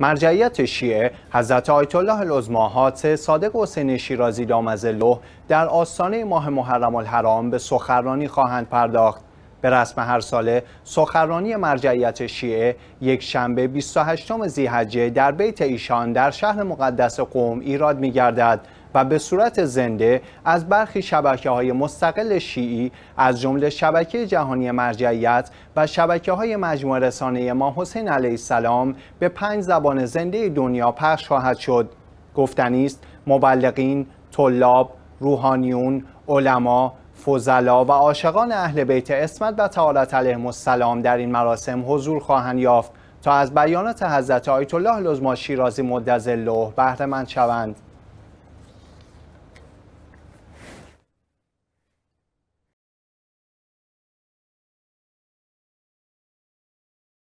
مرجعیت شیعه حضرت آیت الله العظماهات صادق حسین شیرازی دامز در آستانه ماه محرم الحرام به سخرانی خواهند پرداخت به رسم هر ساله سخرانی مرجعیت شیعه یک شنبه 28 زیحجه در بیت ایشان در شهر مقدس قوم ایراد می و به صورت زنده از برخی شبکه های مستقل شیعی از جمله شبکه جهانی مرجعیت و شبکه های مجموع رسانه ما حسین علیه السلام به پنج زبان زنده دنیا پخش خواهد شد گفتنیست مبلغین طلاب روحانیون علما فضلا و عاشقان اهل بیت اسمت و تعالت علیه السلام در این مراسم حضور خواهند یافت تا از بیانات حضرت آیت الله لزما شیرازی الله بهره مند شوند